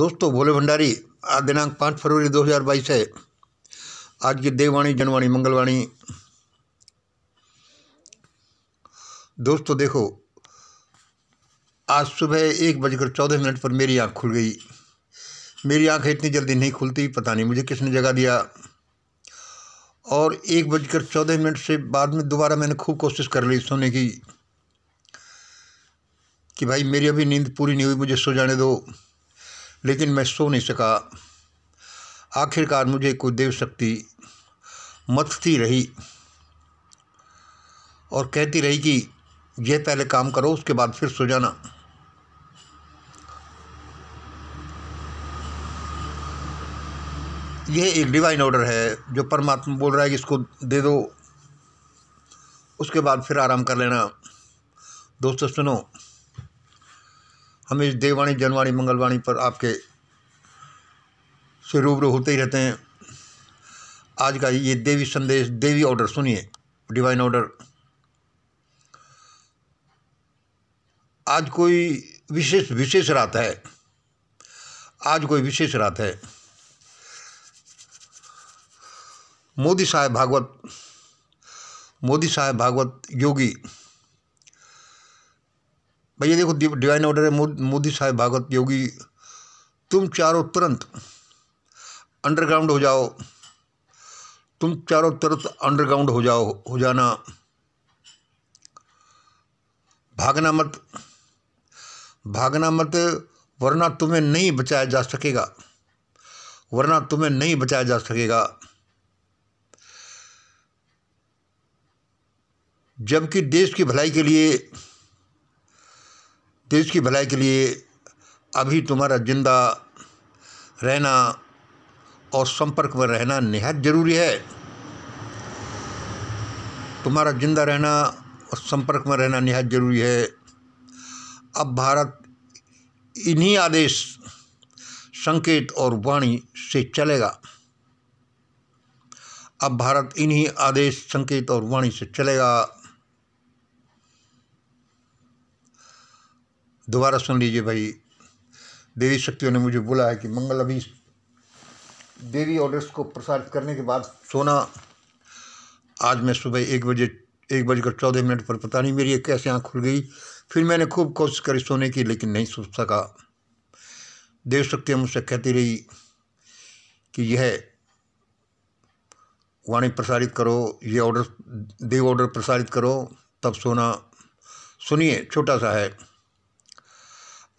दोस्तों भोले भंडारी आज दिनांक पाँच फरवरी 2022 है आज की देववाणी जनवाणी मंगलवाणी दोस्तों देखो आज सुबह एक बजकर चौदह मिनट पर मेरी आँख खुल गई मेरी आँखें इतनी जल्दी नहीं खुलती पता नहीं मुझे किसने जगा दिया और एक बजकर चौदह मिनट से बाद में दोबारा मैंने खूब कोशिश कर ली सोने की कि भाई मेरी अभी नींद पूरी नहीं हुई मुझे सो जाने दो लेकिन मैं सो नहीं सका आखिरकार मुझे कोई देव शक्ति मथती रही और कहती रही कि यह पहले काम करो उसके बाद फिर सो जाना यह एक डिवाइन ऑर्डर है जो परमात्मा बोल रहा है कि इसको दे दो उसके बाद फिर आराम कर लेना दोस्तों सुनो हम इस देववाणी जनवाणी मंगलवाणी पर आपके से रूबरू होते ही रहते हैं आज का ये देवी संदेश देवी ऑर्डर सुनिए डिवाइन ऑर्डर आज कोई विशेष विशेष रात है आज कोई विशेष रात है मोदी साहेब भागवत मोदी साहेब भागवत योगी भैया देखो डिवाइन ऑर्डर है मोदी साहेब भागवत योगी तुम चारों तुरंत अंडरग्राउंड हो जाओ तुम चारों तुरंत अंडरग्राउंड हो जाओ हो जाना भागना मत भागना मत वरना तुम्हें नहीं बचाया जा सकेगा वरना तुम्हें नहीं बचाया जा सकेगा जबकि देश की भलाई के लिए देश की भलाई के लिए अभी तुम्हारा ज़िंदा रहना और संपर्क में रहना निहायत ज़रूरी है तुम्हारा ज़िंदा रहना और संपर्क में रहना निहायत ज़रूरी है अब भारत इन्हीं आदेश संकेत और वाणी से चलेगा अब भारत इन्हीं आदेश संकेत और वाणी से चलेगा दोबारा सुन लीजिए भाई देवी शक्तियों ने मुझे बोला है कि मंगल अभी देवी ऑर्डर्स को प्रसारित करने के बाद सोना आज मैं सुबह एक बजे एक बजकर चौदह मिनट पर पता नहीं मेरी कैसे आँख खुल गई फिर मैंने खूब कोशिश करी सोने की लेकिन नहीं सोच सका देव शक्तियाँ मुझसे कहती रही कि यह वाणी प्रसारित करो ये ऑर्डर देव ऑर्डर प्रसारित करो तब सोना सुनिए छोटा सा है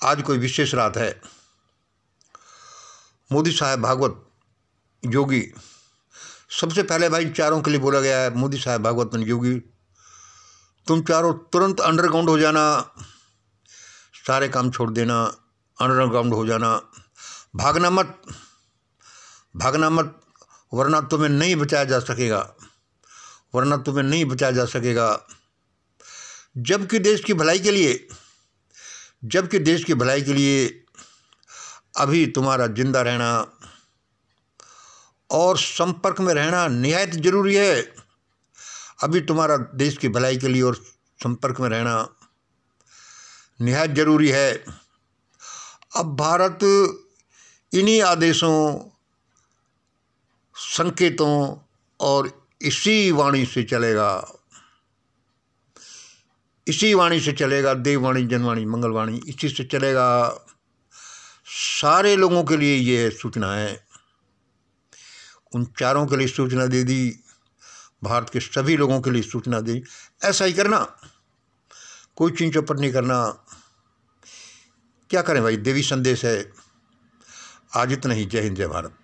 आज कोई विशेष रात है मोदी साहब भागवत योगी सबसे पहले भाई चारों के लिए बोला गया है मोदी साहब भागवत योगी तुम चारों तुरंत अंडरग्राउंड हो जाना सारे काम छोड़ देना अंडरग्राउंड हो जाना भागना मत भागना मत वरना तुम्हें नहीं बचाया जा सकेगा वरना तुम्हें नहीं बचाया जा सकेगा जबकि देश की भलाई के लिए जबकि देश की भलाई के लिए अभी तुम्हारा जिंदा रहना और संपर्क में रहना निहायत जरूरी है अभी तुम्हारा देश की भलाई के लिए और संपर्क में रहना निहायत जरूरी है अब भारत इन्हीं आदेशों संकेतों और इसी वाणी से चलेगा इसी वाणी से चलेगा देववाणी जनवाणी मंगलवाणी इसी से चलेगा सारे लोगों के लिए ये सूचना है उन चारों के लिए सूचना दे दी भारत के सभी लोगों के लिए सूचना दी ऐसा ही करना कोई चीन चौपट नहीं करना क्या करें भाई देवी संदेश है आज इतना ही जय हिंद जय भारत